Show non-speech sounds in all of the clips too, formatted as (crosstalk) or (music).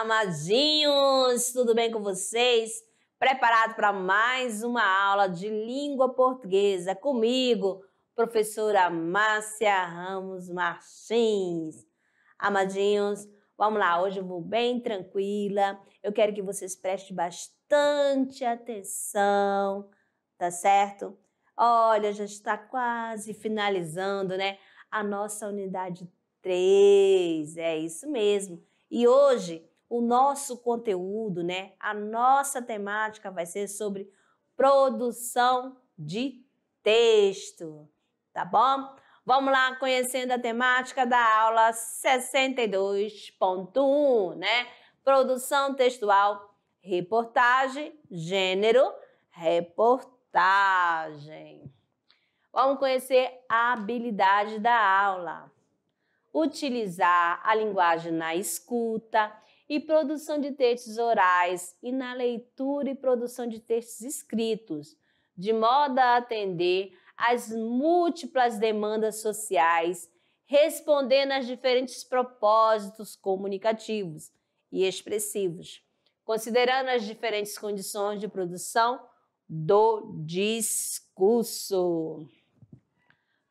amadinhos! Tudo bem com vocês? Preparado para mais uma aula de língua portuguesa comigo, professora Márcia Ramos Martins. Amadinhos, vamos lá, hoje eu vou bem tranquila. Eu quero que vocês prestem bastante atenção, tá certo? Olha, já está quase finalizando, né? A nossa unidade 3, é isso mesmo. E hoje o nosso conteúdo, né? A nossa temática vai ser sobre produção de texto, tá bom? Vamos lá conhecendo a temática da aula 62.1, né? Produção textual, reportagem, gênero, reportagem. Vamos conhecer a habilidade da aula. Utilizar a linguagem na escuta, e produção de textos orais e na leitura e produção de textos escritos, de modo a atender às múltiplas demandas sociais, respondendo às diferentes propósitos comunicativos e expressivos, considerando as diferentes condições de produção do discurso.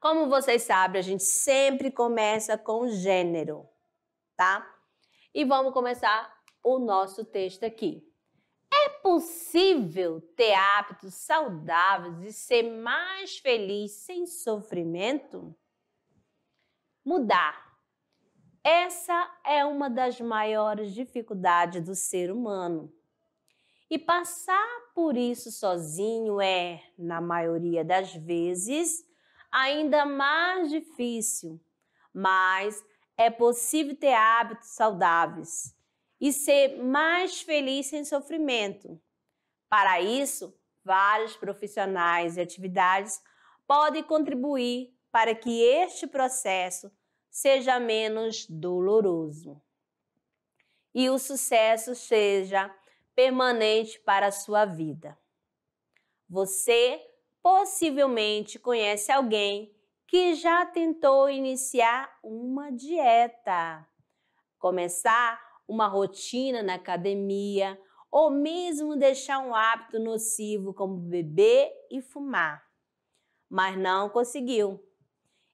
Como vocês sabem, a gente sempre começa com gênero, tá? E vamos começar o nosso texto aqui. É possível ter hábitos saudáveis e ser mais feliz sem sofrimento? Mudar. Essa é uma das maiores dificuldades do ser humano. E passar por isso sozinho é, na maioria das vezes, ainda mais difícil, mas é possível ter hábitos saudáveis e ser mais feliz sem sofrimento. Para isso, vários profissionais e atividades podem contribuir para que este processo seja menos doloroso e o sucesso seja permanente para a sua vida. Você possivelmente conhece alguém que já tentou iniciar uma dieta, começar uma rotina na academia ou mesmo deixar um hábito nocivo como beber e fumar, mas não conseguiu.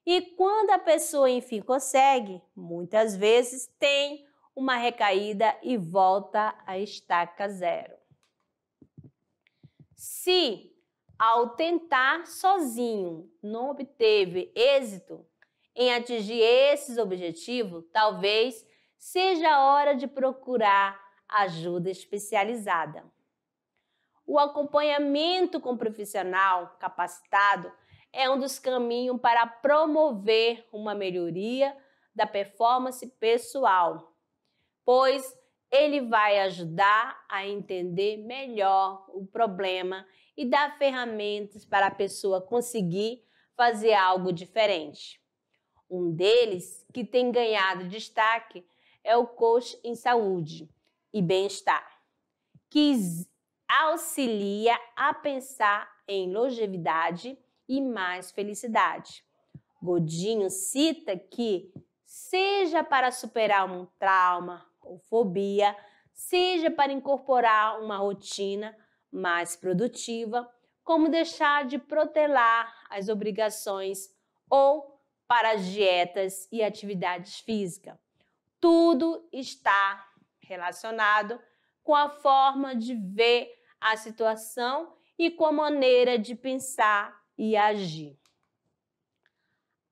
E quando a pessoa enfim consegue, muitas vezes tem uma recaída e volta à estaca zero. Se ao tentar sozinho não obteve êxito em atingir esses objetivos, talvez seja a hora de procurar ajuda especializada. O acompanhamento com profissional capacitado é um dos caminhos para promover uma melhoria da performance pessoal, pois ele vai ajudar a entender melhor o problema e dar ferramentas para a pessoa conseguir fazer algo diferente. Um deles que tem ganhado destaque é o coach em saúde e bem-estar, que auxilia a pensar em longevidade e mais felicidade. Godinho cita que, seja para superar um trauma ou fobia, seja para incorporar uma rotina, mais produtiva, como deixar de protelar as obrigações ou para as dietas e atividades físicas. Tudo está relacionado com a forma de ver a situação e com a maneira de pensar e agir.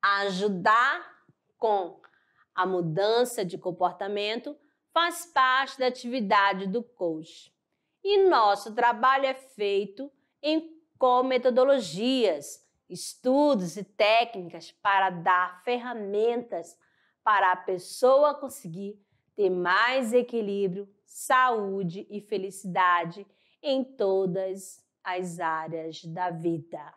Ajudar com a mudança de comportamento faz parte da atividade do coach. E nosso trabalho é feito em, com metodologias, estudos e técnicas para dar ferramentas para a pessoa conseguir ter mais equilíbrio, saúde e felicidade em todas as áreas da vida.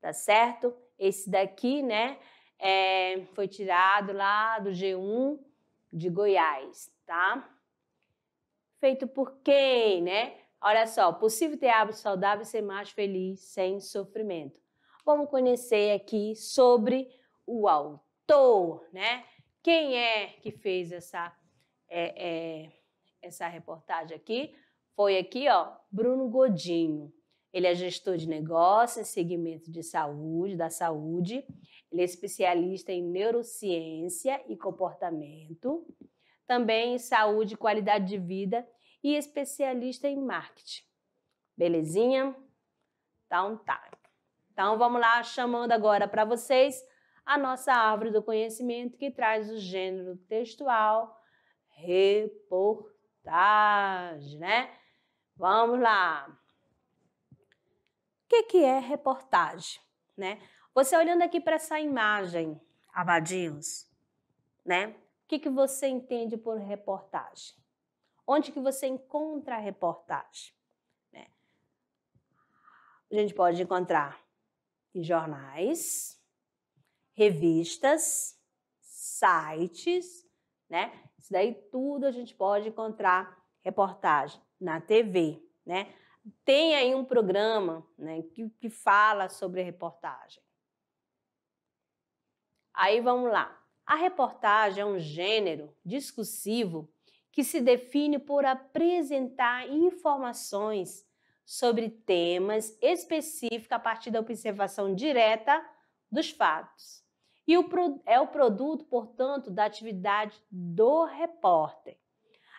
Tá certo? Esse daqui, né, é, foi tirado lá do G1 de Goiás, tá? Feito por quem, né? Olha só, possível ter hábitos saudáveis e ser mais feliz sem sofrimento. Vamos conhecer aqui sobre o autor, né? Quem é que fez essa, é, é, essa reportagem aqui? Foi aqui, ó, Bruno Godinho. Ele é gestor de negócios, segmento de saúde, da saúde. Ele é especialista em neurociência e comportamento, também em saúde e qualidade de vida e especialista em marketing. Belezinha? Então tá. Então vamos lá, chamando agora para vocês a nossa árvore do conhecimento que traz o gênero textual reportagem, né? Vamos lá. O que, que é reportagem, né? Você olhando aqui para essa imagem, Abadios, né? O que, que você entende por reportagem? Onde que você encontra a reportagem? Né? A gente pode encontrar em jornais, revistas, sites, né? Isso daí tudo a gente pode encontrar reportagem na TV, né? Tem aí um programa né, que, que fala sobre reportagem. Aí vamos lá. A reportagem é um gênero discursivo que se define por apresentar informações sobre temas específicos a partir da observação direta dos fatos. E o, é o produto, portanto, da atividade do repórter.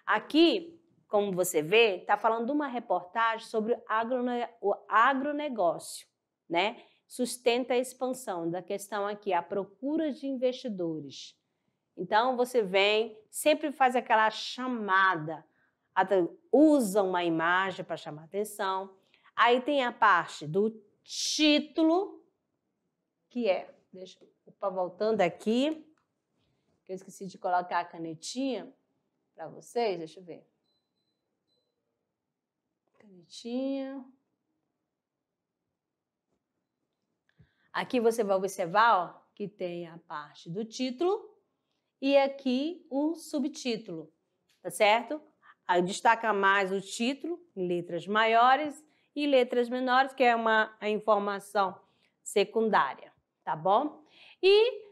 Aqui, como você vê, está falando de uma reportagem sobre agrone, o agronegócio, né? Sustenta a expansão da questão aqui, a procura de investidores. Então você vem, sempre faz aquela chamada, usa uma imagem para chamar atenção. Aí tem a parte do título, que é, deixa eu voltando aqui, que eu esqueci de colocar a canetinha para vocês, deixa eu ver. Canetinha. Aqui você vai observar ó, que tem a parte do título e aqui um subtítulo, tá certo? Aí destaca mais o título, letras maiores e letras menores, que é uma informação secundária, tá bom? E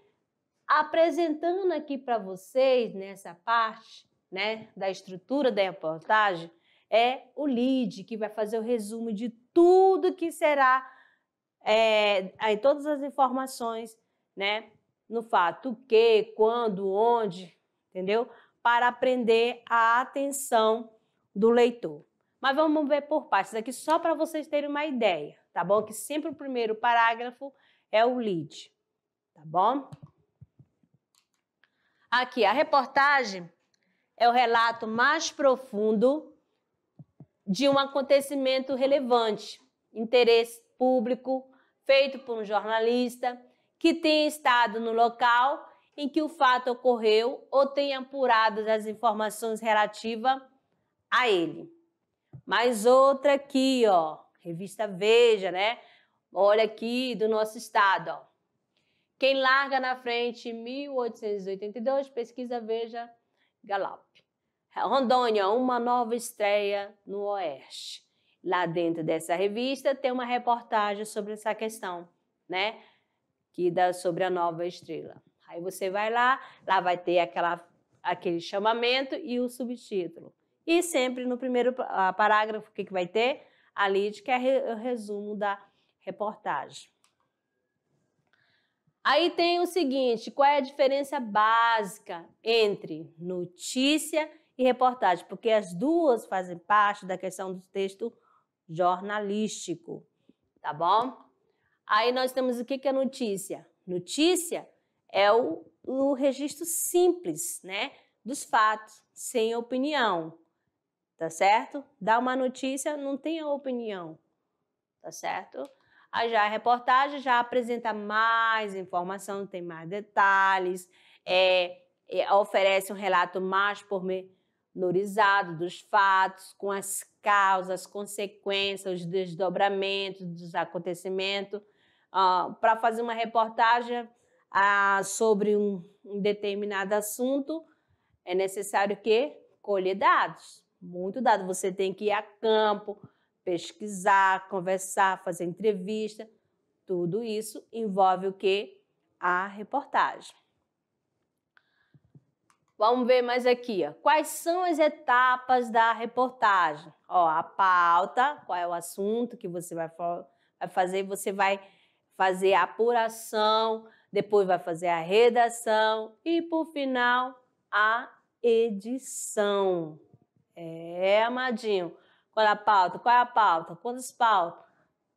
apresentando aqui para vocês nessa parte, né, da estrutura da reportagem, é o lead que vai fazer o resumo de tudo que será é, aí todas as informações, né, no fato que, quando, onde, entendeu? Para aprender a atenção do leitor. Mas vamos ver por partes aqui só para vocês terem uma ideia, tá bom? Que sempre o primeiro parágrafo é o lead, tá bom? Aqui, a reportagem é o relato mais profundo de um acontecimento relevante, interesse público, feito por um jornalista que tenha estado no local em que o fato ocorreu ou tenha apurado as informações relativas a ele. Mais outra aqui, ó, revista Veja, né? Olha aqui do nosso estado, ó. Quem larga na frente 1882, pesquisa Veja Galop. Rondônia, uma nova estreia no Oeste. Lá dentro dessa revista tem uma reportagem sobre essa questão, né? que dá sobre a nova estrela. Aí você vai lá, lá vai ter aquela, aquele chamamento e o subtítulo. E sempre no primeiro ah, parágrafo, o que, que vai ter? A lead, que é o resumo da reportagem. Aí tem o seguinte: qual é a diferença básica entre notícia e reportagem? Porque as duas fazem parte da questão do texto jornalístico, tá bom? Aí nós temos o que, que é notícia? Notícia é o, o registro simples, né? Dos fatos, sem opinião, tá certo? Dá uma notícia, não tem a opinião, tá certo? Aí já a reportagem já apresenta mais informação, tem mais detalhes, é, é, oferece um relato mais pormenorizado dos fatos, com as causas, consequências, os desdobramentos dos acontecimentos uh, para fazer uma reportagem uh, sobre um, um determinado assunto, é necessário que colher dados, muito dado. Você tem que ir a campo, pesquisar, conversar, fazer entrevista. Tudo isso envolve o que? A reportagem. Vamos ver mais aqui. Ó. Quais são as etapas da reportagem? Ó, a pauta, qual é o assunto que você vai, vai fazer, você vai fazer a apuração, depois vai fazer a redação e, por final, a edição. É, amadinho. Qual é a pauta? Qual é a pauta? Quantas pautas?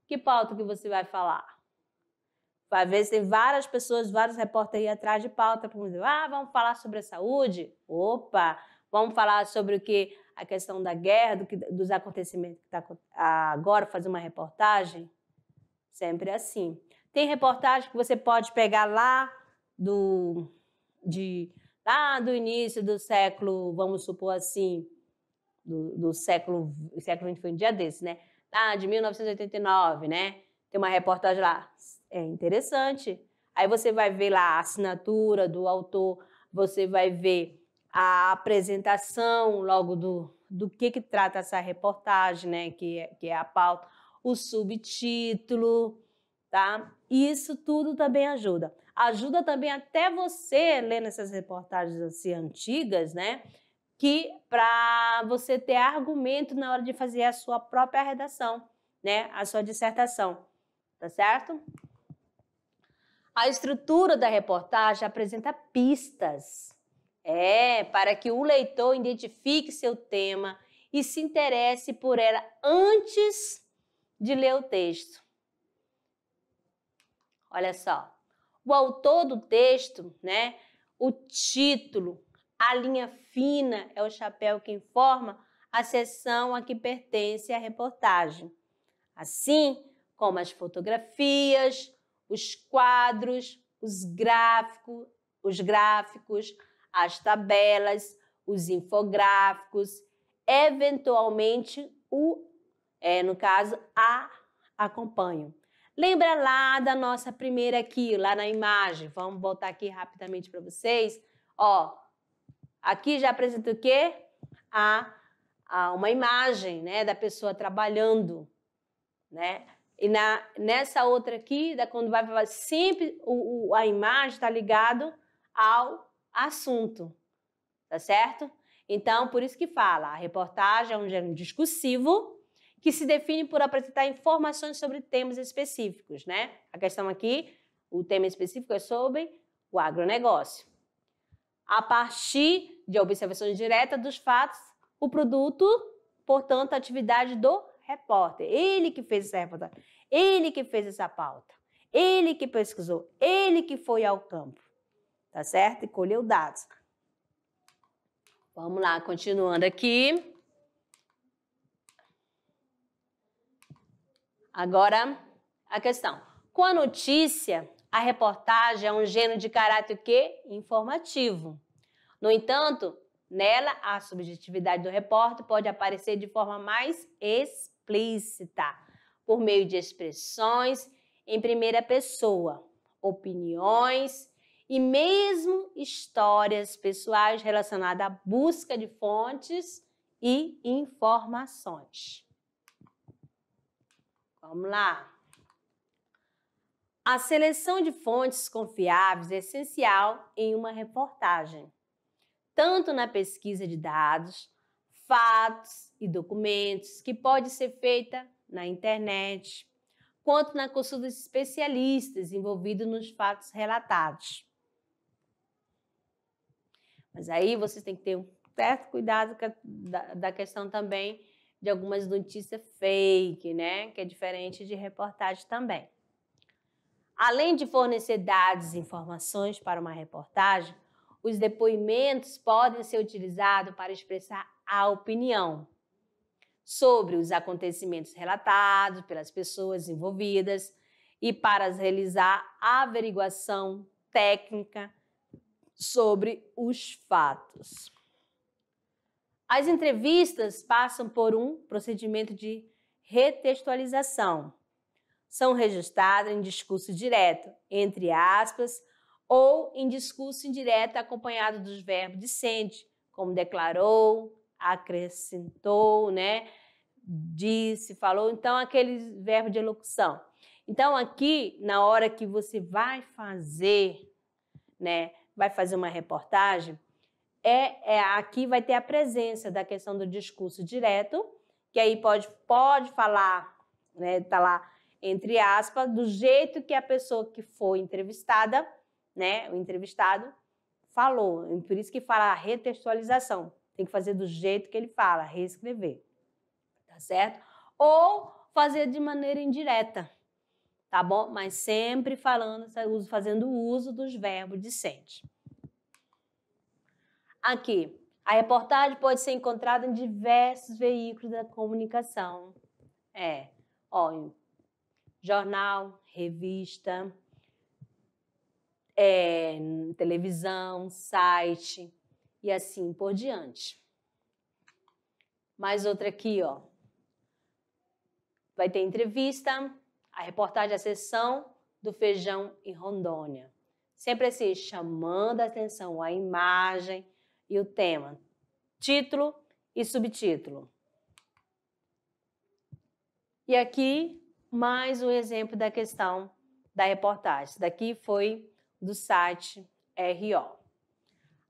Que pauta que você vai falar? Vai ver se tem várias pessoas, vários repórteres aí atrás de pauta. Como dizer, ah, vamos falar sobre a saúde? Opa! Vamos falar sobre o que? A questão da guerra, do que, dos acontecimentos que está agora, fazer uma reportagem? Sempre assim. Tem reportagem que você pode pegar lá do, de, lá do início do século, vamos supor assim, do, do século, século XX, foi um dia desse, né? Lá de 1989, né? Tem uma reportagem lá. É interessante. Aí você vai ver lá a assinatura do autor, você vai ver a apresentação logo do, do que, que trata essa reportagem, né? Que, é, que é a pauta o subtítulo, tá? isso tudo também ajuda. Ajuda também até você lendo essas reportagens assim antigas, né? Que para você ter argumento na hora de fazer a sua própria redação, né? A sua dissertação, tá certo? A estrutura da reportagem apresenta pistas, é, para que o leitor identifique seu tema e se interesse por ela antes de ler o texto. Olha só. O autor do texto, né? O título, a linha fina é o chapéu que informa a seção a que pertence a reportagem. Assim como as fotografias, os quadros, os gráficos, os gráficos, as tabelas, os infográficos, eventualmente o é, no caso, a acompanho. Lembra lá da nossa primeira aqui, lá na imagem. Vamos voltar aqui rapidamente para vocês. Ó, aqui já apresenta o quê? A, a, uma imagem, né, da pessoa trabalhando, né? E na, nessa outra aqui, da quando vai, sempre o, o, a imagem está ligado ao assunto, tá certo? Então, por isso que fala, a reportagem é um gênero discursivo, que se define por apresentar informações sobre temas específicos, né? A questão aqui, o tema específico é sobre o agronegócio. A partir de observações diretas dos fatos, o produto, portanto, a atividade do repórter. Ele que fez essa reportagem, ele que fez essa pauta, ele que pesquisou, ele que foi ao campo, tá certo? E colheu dados. Vamos lá, continuando aqui. Agora, a questão. Com a notícia, a reportagem é um gênero de caráter que informativo. No entanto, nela a subjetividade do repórter pode aparecer de forma mais explícita, por meio de expressões em primeira pessoa, opiniões e mesmo histórias pessoais relacionadas à busca de fontes e informações. Vamos lá. A seleção de fontes confiáveis é essencial em uma reportagem, tanto na pesquisa de dados, fatos e documentos, que pode ser feita na internet, quanto na consulta de especialistas envolvidos nos fatos relatados. Mas aí vocês têm que ter um certo cuidado da questão também de algumas notícias fake, né? Que é diferente de reportagem também. Além de fornecer dados e informações para uma reportagem, os depoimentos podem ser utilizados para expressar a opinião sobre os acontecimentos relatados pelas pessoas envolvidas e para realizar averiguação técnica sobre os fatos. As entrevistas passam por um procedimento de retextualização. São registradas em discurso direto, entre aspas, ou em discurso indireto acompanhado dos verbos dissente, como declarou, acrescentou, né? disse, falou, então aquele verbo de elocução. Então aqui, na hora que você vai fazer, né, vai fazer uma reportagem, é, é, aqui vai ter a presença da questão do discurso direto, que aí pode, pode falar, né, tá lá entre aspas, do jeito que a pessoa que foi entrevistada, né, o entrevistado falou. Por isso que fala a retextualização. Tem que fazer do jeito que ele fala, reescrever. Tá certo? Ou fazer de maneira indireta, tá bom? Mas sempre falando, fazendo uso dos verbos discentes. Aqui, a reportagem pode ser encontrada em diversos veículos da comunicação. É, ó, jornal, revista, é, televisão, site e assim por diante. Mais outra aqui, ó. Vai ter entrevista, a reportagem a sessão do feijão em Rondônia. Sempre assim, chamando a atenção à imagem, e o tema, título e subtítulo. E aqui mais um exemplo da questão da reportagem. Isso daqui foi do site RO.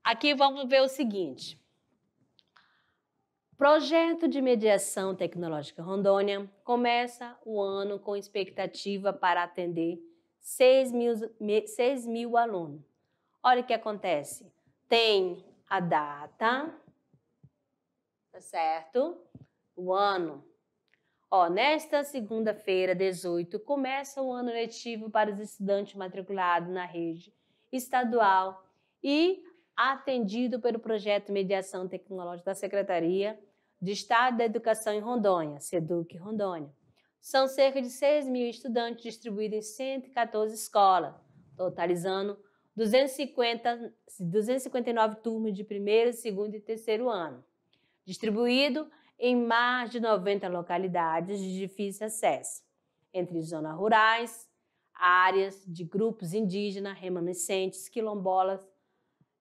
Aqui vamos ver o seguinte. Projeto de mediação tecnológica Rondônia começa o ano com expectativa para atender 6 mil, 6 mil alunos. Olha o que acontece. Tem a data, tá certo? O ano. Ó, nesta segunda-feira, 18, começa o ano letivo para os estudantes matriculados na rede estadual e atendido pelo projeto Mediação Tecnológica da Secretaria de Estado da Educação em Rondônia, SEDUC Rondônia. São cerca de 6 mil estudantes distribuídos em 114 escolas, totalizando 250, 259 turmas de primeiro, segundo e terceiro ano, distribuído em mais de 90 localidades de difícil acesso, entre zonas rurais, áreas de grupos indígenas, remanescentes, quilombolas,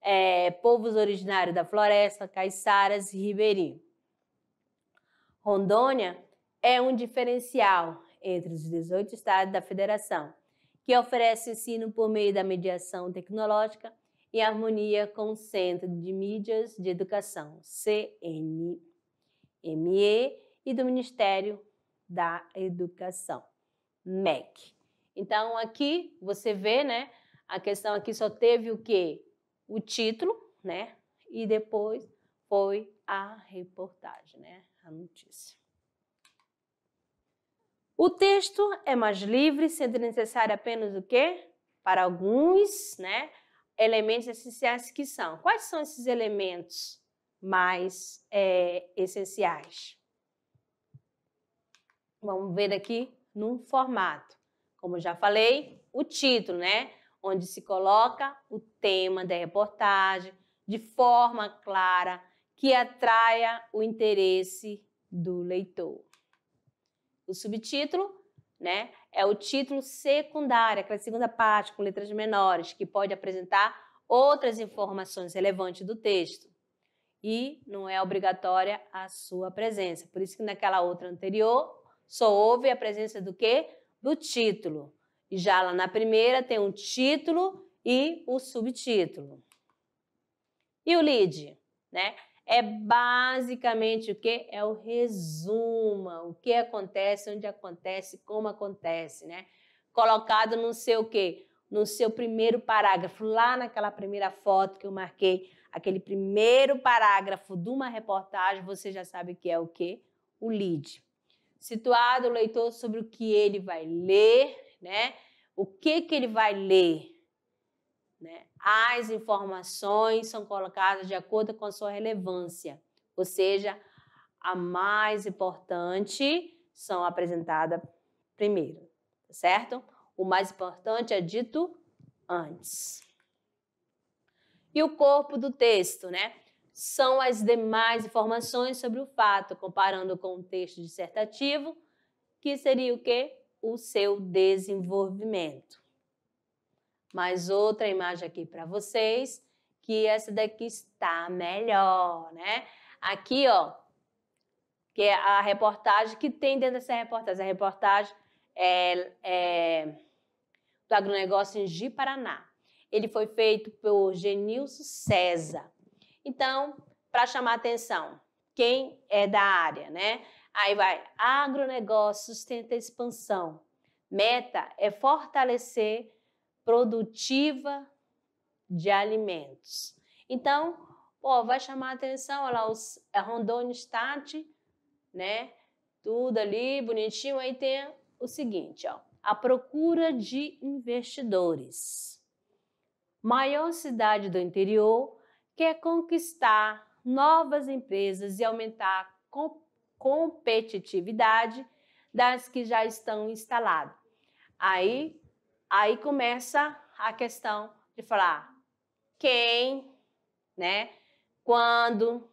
é, povos originários da floresta, caiçaras e ribeirinhos. Rondônia é um diferencial entre os 18 estados da federação que oferece ensino por meio da mediação tecnológica em harmonia com o Centro de Mídias de Educação, CNME, e do Ministério da Educação, MEC. Então, aqui você vê, né, a questão aqui só teve o quê? O título, né, e depois foi a reportagem, né, a notícia. O texto é mais livre, sendo necessário apenas o quê? Para alguns, né? Elementos essenciais que são. Quais são esses elementos mais é, essenciais? Vamos ver aqui num formato. Como já falei, o título, né? Onde se coloca o tema da reportagem de forma clara que atraia o interesse do leitor. O subtítulo né, é o título secundário, aquela segunda parte com letras menores, que pode apresentar outras informações relevantes do texto. E não é obrigatória a sua presença. Por isso que naquela outra anterior só houve a presença do quê? Do título. E já lá na primeira tem um título e o subtítulo. E o lead, né? é basicamente o que? É o resumo, o que acontece, onde acontece, como acontece, né? Colocado no seu quê? No seu primeiro parágrafo, lá naquela primeira foto que eu marquei, aquele primeiro parágrafo de uma reportagem, você já sabe que é o que? O lead. Situado o leitor sobre o que ele vai ler, né? O que que ele vai ler, né? As informações são colocadas de acordo com a sua relevância, ou seja, a mais importante são apresentadas primeiro, tá certo? O mais importante é dito antes. E o corpo do texto, né? São as demais informações sobre o fato, comparando com o texto dissertativo, que seria o quê? O seu desenvolvimento mais outra imagem aqui para vocês, que essa daqui está melhor, né? Aqui, ó, que é a reportagem que tem dentro dessa reportagem. A reportagem é, é do agronegócio em Ji Paraná. Ele foi feito por Genilson César. Então, para chamar atenção, quem é da área, né? Aí vai, agronegócio sustenta a expansão. Meta é fortalecer produtiva de alimentos. Então, pô, vai chamar a atenção, olha lá, os é rondoniostat, né? Tudo ali bonitinho. Aí tem o seguinte, ó, a procura de investidores. Maior cidade do interior quer conquistar novas empresas e aumentar a competitividade das que já estão instaladas. Aí Aí começa a questão de falar quem, né? Quando,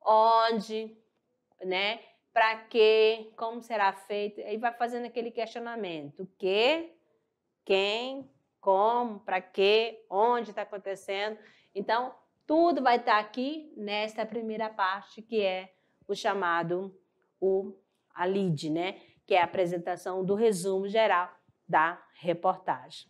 onde, né? Para quê? Como será feito? Aí vai fazendo aquele questionamento: o que, quem, como, para quê, onde está acontecendo. Então, tudo vai estar tá aqui nesta primeira parte que é o chamado o a lead, né? Que é a apresentação do resumo geral da reportagem.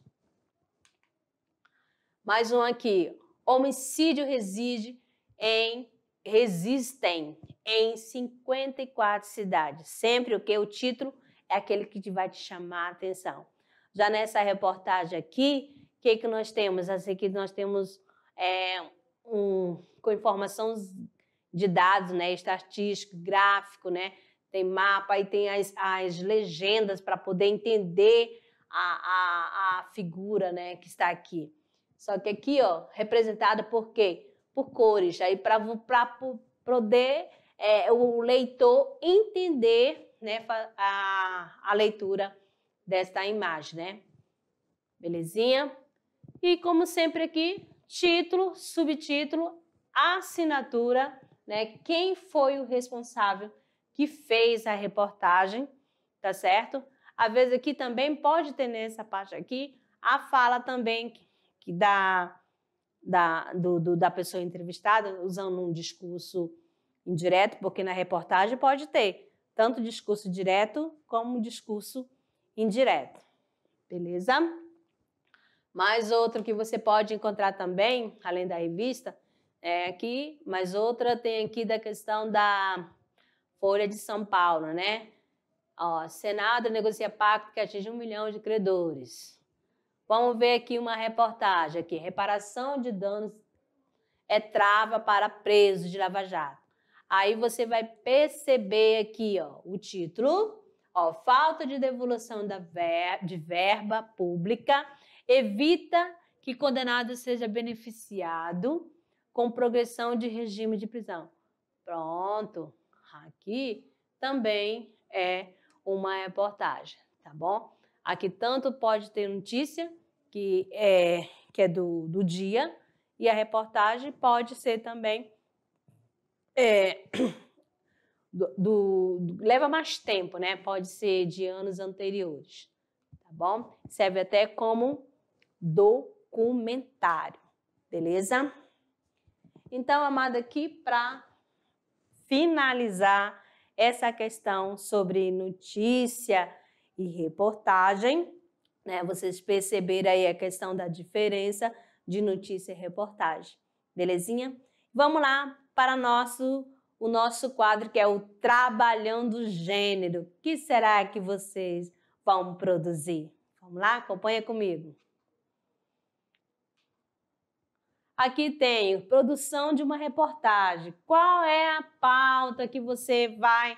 Mais um aqui. Homicídio reside em resistem em 54 cidades. Sempre o que o título é aquele que vai te chamar a atenção. Já nessa reportagem aqui, o que, que nós temos? Essa aqui nós temos é, um, com informações de dados, né, estatístico, gráfico, né, tem mapa e tem as, as legendas para poder entender a, a, a figura né, que está aqui. Só que aqui, ó, representada por quê? Por cores. Aí, para poder é, o leitor entender né, a, a leitura desta imagem, né? Belezinha? E como sempre aqui, título, subtítulo, assinatura, né? Quem foi o responsável que fez a reportagem, tá certo? Às vezes aqui também pode ter nessa parte aqui a fala também que, da, da, do, do, da pessoa entrevistada, usando um discurso indireto, porque na reportagem pode ter tanto discurso direto como discurso indireto. Beleza? Mais outro que você pode encontrar também, além da revista, é aqui, mais outra tem aqui da questão da Folha de São Paulo, né? Ó, Senado negocia pacto que atinge um milhão de credores. Vamos ver aqui uma reportagem aqui. Reparação de danos é trava para presos de Lava Jato. Aí você vai perceber aqui, ó, o título, ó, falta de devolução da ver de verba pública evita que condenado seja beneficiado com progressão de regime de prisão. Pronto. Aqui também é uma reportagem, tá bom? Aqui tanto pode ter notícia, que é, que é do, do dia, e a reportagem pode ser também é, (coughs) do, do, do, leva mais tempo, né? Pode ser de anos anteriores, tá bom? Serve até como documentário, beleza? Então, amada, aqui para finalizar essa questão sobre notícia e reportagem. Né? Vocês perceberam aí a questão da diferença de notícia e reportagem. Belezinha? Vamos lá para nosso o nosso quadro que é o Trabalhando Gênero. O que será que vocês vão produzir? Vamos lá? Acompanha comigo. Aqui tem produção de uma reportagem. Qual é a pauta que você vai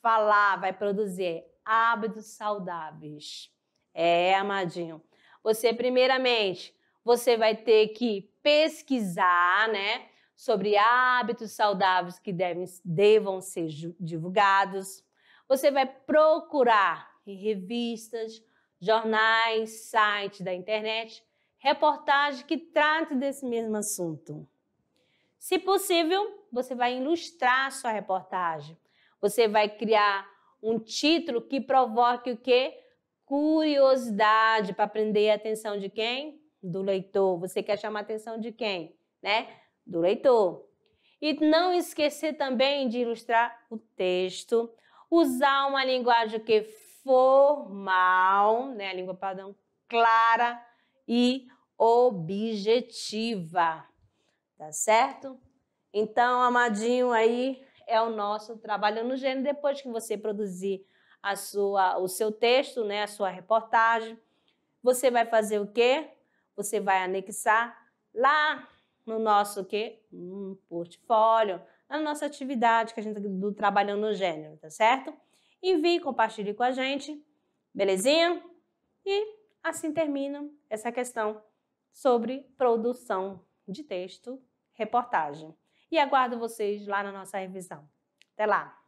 falar, vai produzir? Hábitos saudáveis. É, amadinho. Você, primeiramente, você vai ter que pesquisar, né? Sobre hábitos saudáveis que devem, devam ser divulgados. Você vai procurar em revistas, jornais, sites da internet reportagem que trate desse mesmo assunto. Se possível, você vai ilustrar sua reportagem. Você vai criar um título que provoque o quê? Curiosidade para prender a atenção de quem? Do leitor. Você quer chamar a atenção de quem, né? Do leitor. E não esquecer também de ilustrar o texto, usar uma linguagem que formal, né, a língua padrão clara e objetiva. Tá certo? Então, amadinho, aí é o nosso trabalho no gênero. Depois que você produzir a sua, o seu texto, né, a sua reportagem, você vai fazer o quê? Você vai anexar lá no nosso que? quê? Um portfólio, na nossa atividade que a gente tá do trabalho no gênero, tá certo? Envie, compartilhe com a gente, belezinha? E assim termina essa questão sobre produção de texto, reportagem. E aguardo vocês lá na nossa revisão. Até lá!